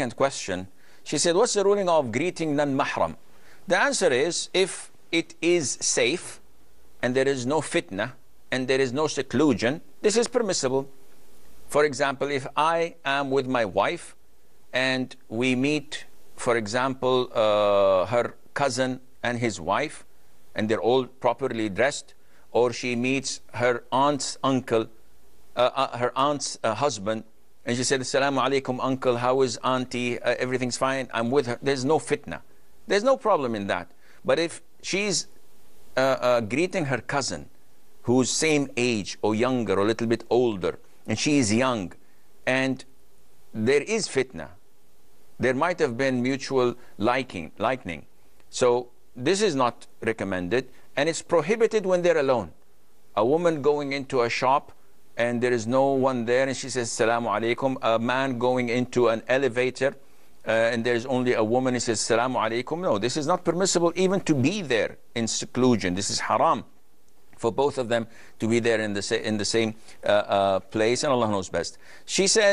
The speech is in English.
second question, she said, what's the ruling of greeting non-mahram? The answer is, if it is safe and there is no fitna and there is no seclusion, this is permissible. For example, if I am with my wife and we meet, for example, uh, her cousin and his wife, and they're all properly dressed, or she meets her aunt's uncle, uh, uh, her aunt's uh, husband, and she said, Assalamu alaikum, uncle, how is auntie? Uh, everything's fine. I'm with her. There's no fitna. There's no problem in that. But if she's uh, uh, greeting her cousin, who's same age or younger or a little bit older, and she is young, and there is fitna, there might have been mutual liking, Lightning. So this is not recommended, and it's prohibited when they're alone. A woman going into a shop and there is no one there. And she says, Salamu alaykum. A man going into an elevator uh, and there's only a woman. He says, Salamu alaykum. No, this is not permissible even to be there in seclusion. This is haram for both of them to be there in the, in the same uh, uh, place. And Allah knows best. She says,